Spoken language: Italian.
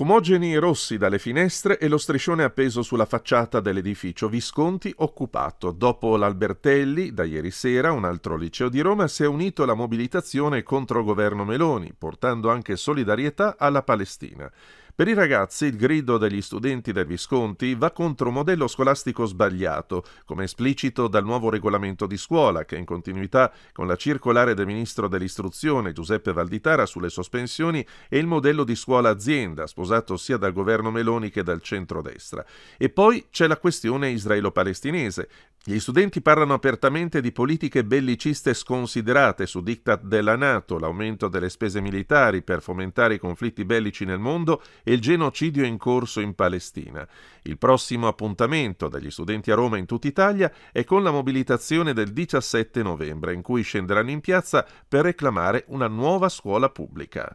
Fumogeni rossi dalle finestre e lo striscione appeso sulla facciata dell'edificio Visconti occupato. Dopo l'Albertelli, da ieri sera, un altro liceo di Roma si è unito alla mobilitazione contro governo Meloni, portando anche solidarietà alla Palestina. Per i ragazzi il grido degli studenti del Visconti va contro un modello scolastico sbagliato, come esplicito dal nuovo regolamento di scuola che in continuità con la circolare del ministro dell'istruzione Giuseppe Valditara sulle sospensioni è il modello di scuola azienda sposato sia dal governo Meloni che dal centrodestra. E poi c'è la questione israelo-palestinese. Gli studenti parlano apertamente di politiche belliciste sconsiderate su diktat della Nato, l'aumento delle spese militari per fomentare i conflitti bellici nel mondo e il genocidio in corso in Palestina. Il prossimo appuntamento dagli studenti a Roma in tutta Italia è con la mobilitazione del 17 novembre, in cui scenderanno in piazza per reclamare una nuova scuola pubblica.